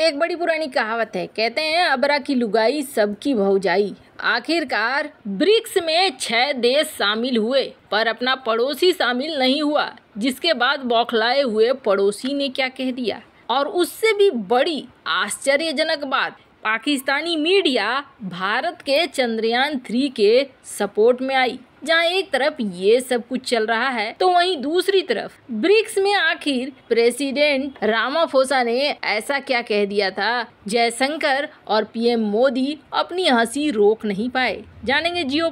एक बड़ी पुरानी कहावत है कहते हैं अबरा की लुगाई सबकी भौजाई आखिरकार ब्रिक्स में छह देश शामिल हुए पर अपना पड़ोसी शामिल नहीं हुआ जिसके बाद बौखलाए हुए पड़ोसी ने क्या कह दिया और उससे भी बड़ी आश्चर्यजनक बात पाकिस्तानी मीडिया भारत के चंद्रयान थ्री के सपोर्ट में आई जहाँ एक तरफ ये सब कुछ चल रहा है तो वहीं दूसरी तरफ ब्रिक्स में आखिर प्रेसिडेंट रामाफोसा ने ऐसा क्या कह दिया था जयशंकर और पीएम मोदी अपनी हंसी रोक नहीं पाए जानेंगे जियो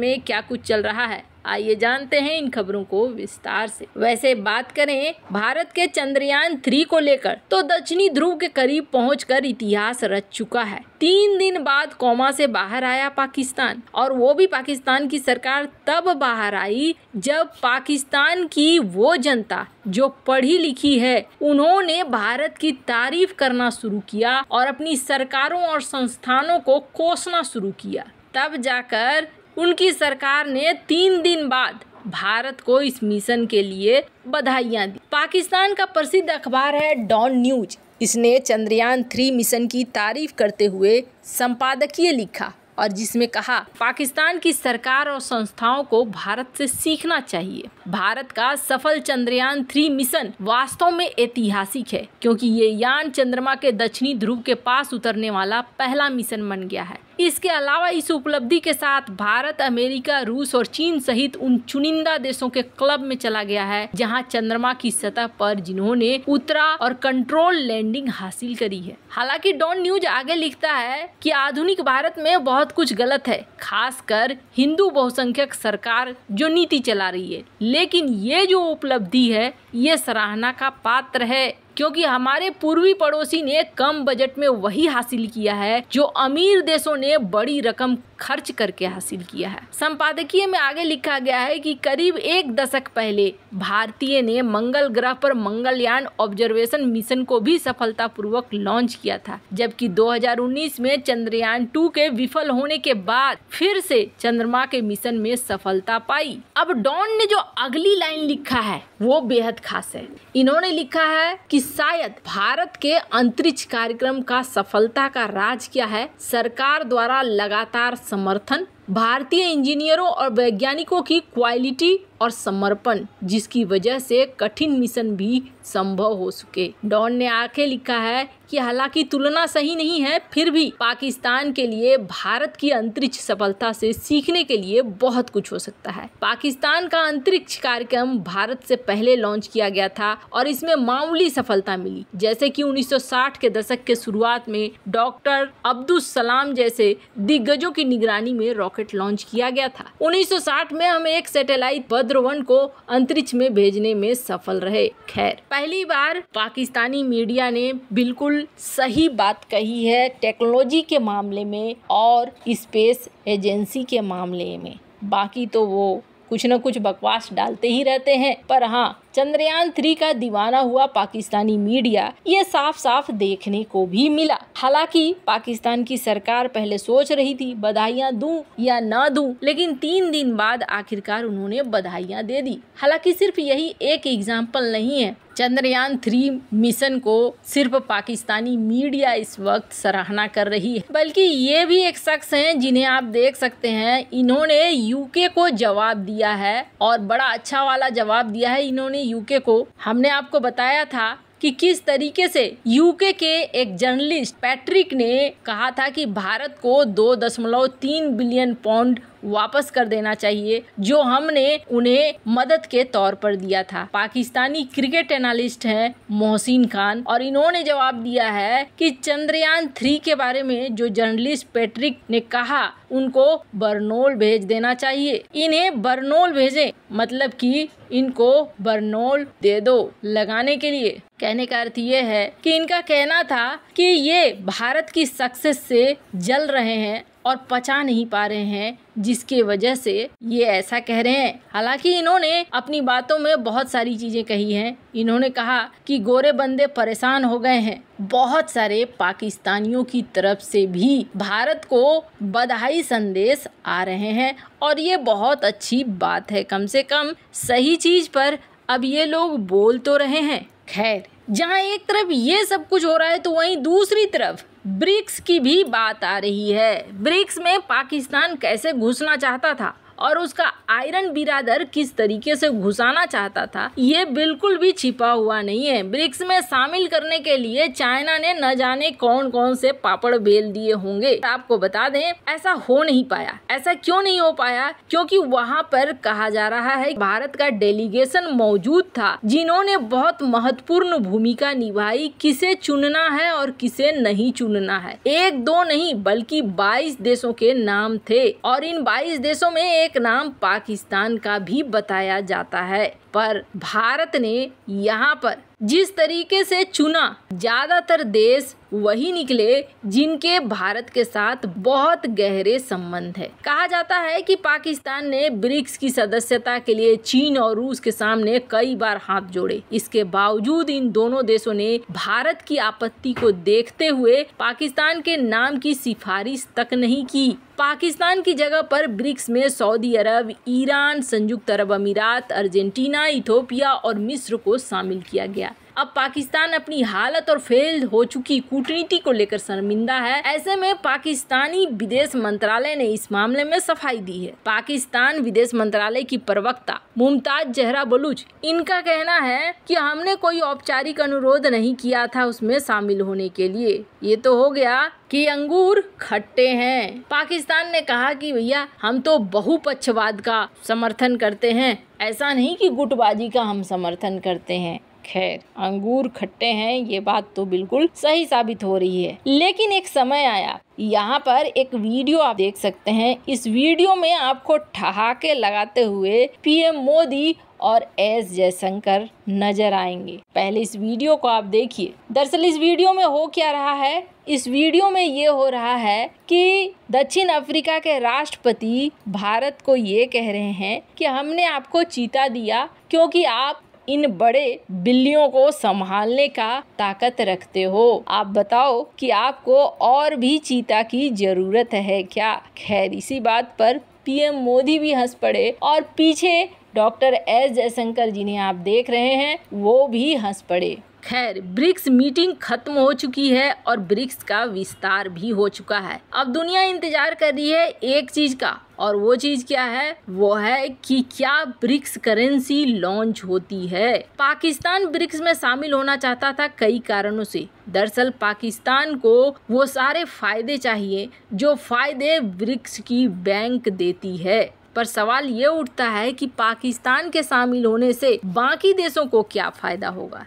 में क्या कुछ चल रहा है आइए जानते हैं इन खबरों को विस्तार से वैसे बात करें भारत के चंद्रयान थ्री को लेकर तो दक्षिणी ध्रुव के करीब पहुँच कर इतिहास रच चुका है तीन दिन बाद कोमा से बाहर आया पाकिस्तान और वो भी पाकिस्तान की सरकार तब बाहर आई जब पाकिस्तान की वो जनता जो पढ़ी लिखी है उन्होंने भारत की तारीफ करना शुरू किया और अपनी सरकारों और संस्थानों को कोसना शुरू किया तब जाकर उनकी सरकार ने तीन दिन बाद भारत को इस मिशन के लिए बधाइयाँ दी पाकिस्तान का प्रसिद्ध अखबार है डॉन न्यूज इसने चंद्रयान थ्री मिशन की तारीफ करते हुए संपादकीय लिखा और जिसमें कहा पाकिस्तान की सरकार और संस्थाओं को भारत से सीखना चाहिए भारत का सफल चंद्रयान थ्री मिशन वास्तव में ऐतिहासिक है क्योंकि ये यान चंद्रमा के दक्षिणी ध्रुव के पास उतरने वाला पहला मिशन बन गया है इसके अलावा इस उपलब्धि के साथ भारत अमेरिका रूस और चीन सहित उन चुनिंदा देशों के क्लब में चला गया है जहां चंद्रमा की सतह पर जिन्होंने उतरा और कंट्रोल लैंडिंग हासिल करी है हालांकि डॉन न्यूज आगे लिखता है कि आधुनिक भारत में बहुत कुछ गलत है खासकर हिंदू बहुसंख्यक सरकार जो नीति चला रही है लेकिन ये जो उपलब्धि है ये सराहना का पात्र है क्योंकि हमारे पूर्वी पड़ोसी ने कम बजट में वही हासिल किया है जो अमीर देशों ने बड़ी रकम खर्च करके हासिल किया है संपादकीय में आगे लिखा गया है कि करीब एक दशक पहले भारतीय ने मंगल ग्रह पर मंगलयान ऑब्जर्वेशन मिशन को भी सफलतापूर्वक लॉन्च किया था जबकि 2019 में चंद्रयान टू के विफल होने के बाद फिर से चंद्रमा के मिशन में सफलता पाई अब डॉन ने जो अगली लाइन लिखा है वो बेहद खास है इन्होंने लिखा है कि शायद भारत के अंतरिक्ष कार्यक्रम का सफलता का राज क्या है सरकार द्वारा लगातार समर्थन भारतीय इंजीनियरों और वैज्ञानिकों की क्वालिटी और समर्पण जिसकी वजह से कठिन मिशन भी संभव हो सके डॉन ने आखे लिखा है कि हालांकि तुलना सही नहीं है फिर भी पाकिस्तान के लिए भारत की अंतरिक्ष सफलता से सीखने के लिए बहुत कुछ हो सकता है पाकिस्तान का अंतरिक्ष कार्यक्रम भारत से पहले लॉन्च किया गया था और इसमें मामूली सफलता मिली जैसे कि 1960 के दशक के शुरुआत में डॉक्टर अब्दुल सलाम जैसे दिग्गजों की निगरानी में रॉकेट लॉन्च किया गया था उन्नीस में हम एक सैटेलाइट बद वन को अंतरिक्ष में भेजने में सफल रहे खैर पहली बार पाकिस्तानी मीडिया ने बिल्कुल सही बात कही है टेक्नोलॉजी के मामले में और स्पेस एजेंसी के मामले में बाकी तो वो कुछ न कुछ बकवास डालते ही रहते हैं पर हाँ चंद्रयान थ्री का दीवाना हुआ पाकिस्तानी मीडिया ये साफ साफ देखने को भी मिला हालांकि पाकिस्तान की सरकार पहले सोच रही थी बधाइयां दू या ना दू लेकिन तीन दिन बाद आखिरकार उन्होंने बधाइयां दे दी हालांकि सिर्फ यही एक एग्जाम्पल नहीं है चंद्रयान थ्री मिशन को सिर्फ पाकिस्तानी मीडिया इस वक्त सराहना कर रही है बल्कि ये भी एक शख्स हैं जिन्हें आप देख सकते हैं इन्होंने यूके को जवाब दिया है और बड़ा अच्छा वाला जवाब दिया है इन्होंने यूके को हमने आपको बताया था कि किस तरीके से यूके के एक जर्नलिस्ट पैट्रिक ने कहा था कि भारत को 2.3 बिलियन पाउंड वापस कर देना चाहिए जो हमने उन्हें मदद के तौर पर दिया था पाकिस्तानी क्रिकेट एनालिस्ट हैं मोहसिन खान और इन्होंने जवाब दिया है कि चंद्रयान थ्री के बारे में जो जर्नलिस्ट पैट्रिक ने कहा उनको बर्नोल भेज देना चाहिए इन्हें बर्नोल भेजे मतलब कि इनको बर्नोल दे दो लगाने के लिए कहने का अर्थ ये है कि इनका कहना था कि ये भारत की सक्सेस से जल रहे हैं और पचा नहीं पा रहे हैं जिसके वजह से ये ऐसा कह रहे हैं हालांकि इन्होंने अपनी बातों में बहुत सारी चीज़ें कही हैं इन्होंने कहा कि गोरे बंदे परेशान हो गए हैं बहुत सारे पाकिस्तानियों की तरफ से भी भारत को बधाई संदेश आ रहे हैं और ये बहुत अच्छी बात है कम से कम सही चीज़ पर अब ये लोग बोल तो रहे हैं खैर जहाँ एक तरफ ये सब कुछ हो रहा है तो वहीं दूसरी तरफ ब्रिक्स की भी बात आ रही है ब्रिक्स में पाकिस्तान कैसे घुसना चाहता था और उसका आयरन बिरादर किस तरीके से घुसाना चाहता था ये बिल्कुल भी छिपा हुआ नहीं है ब्रिक्स में शामिल करने के लिए चाइना ने न जाने कौन कौन से पापड़ बेल दिए होंगे आपको बता दें ऐसा हो नहीं पाया ऐसा क्यों नहीं हो पाया क्योंकि वहाँ पर कहा जा रहा है भारत का डेलीगेशन मौजूद था जिन्होंने बहुत महत्वपूर्ण भूमिका निभाई किसे चुनना है और किसे नहीं चुनना है एक दो नहीं बल्कि 22 देशों के नाम थे और इन 22 देशों में एक एक नाम पाकिस्तान का भी बताया जाता है पर भारत ने यहाँ पर जिस तरीके से चुना ज़्यादातर देश वही निकले जिनके भारत के साथ बहुत गहरे संबंध है कहा जाता है कि पाकिस्तान ने ब्रिक्स की सदस्यता के लिए चीन और रूस के सामने कई बार हाथ जोड़े इसके बावजूद इन दोनों देशों ने भारत की आपत्ति को देखते हुए पाकिस्तान के नाम की सिफारिश तक नहीं की पाकिस्तान की जगह पर ब्रिक्स में सऊदी अरब ईरान संयुक्त अरब अमीरात अर्जेंटीना इथोपिया और मिस्र को शामिल किया गया अब पाकिस्तान अपनी हालत और फेल हो चुकी कूटनीति को लेकर शर्मिंदा है ऐसे में पाकिस्तानी विदेश मंत्रालय ने इस मामले में सफाई दी है पाकिस्तान विदेश मंत्रालय की प्रवक्ता मुमताज जहरा बलूच इनका कहना है कि हमने कोई औपचारिक अनुरोध नहीं किया था उसमें शामिल होने के लिए ये तो हो गया कि अंगूर खट्टे हैं पाकिस्तान ने कहा कि भैया हम तो बहुपक्षवाद का समर्थन करते हैं ऐसा नहीं कि गुटबाजी का हम समर्थन करते हैं खैर अंगूर खट्टे हैं ये बात तो बिल्कुल सही साबित हो रही है लेकिन एक समय आया यहाँ पर एक वीडियो आप देख सकते हैं इस वीडियो में आपको ठहाके लगाते हुए पीएम मोदी और एस जयशंकर नजर आएंगे पहले इस वीडियो को आप देखिए दरअसल इस वीडियो में हो क्या रहा है इस वीडियो में ये हो रहा है कि दक्षिण अफ्रीका के राष्ट्रपति भारत को ये कह रहे हैं कि हमने आपको चीता दिया क्योंकि आप इन बड़े बिल्लियों को संभालने का ताकत रखते हो आप बताओ कि आपको और भी चीता की जरूरत है क्या खैर इसी बात पर पीएम मोदी भी हंस पड़े और पीछे डॉक्टर एस जयशंकर जिन्हें आप देख रहे हैं वो भी हंस पड़े खैर ब्रिक्स मीटिंग खत्म हो चुकी है और ब्रिक्स का विस्तार भी हो चुका है अब दुनिया इंतजार कर रही है एक चीज का और वो चीज क्या है वो है कि क्या ब्रिक्स करेंसी लॉन्च होती है पाकिस्तान ब्रिक्स में शामिल होना चाहता था कई कारणों से दरअसल पाकिस्तान को वो सारे फायदे चाहिए जो फायदे ब्रिक्स की बैंक देती है पर सवाल ये उठता है कि पाकिस्तान के शामिल होने से बाकी देशों को क्या फायदा होगा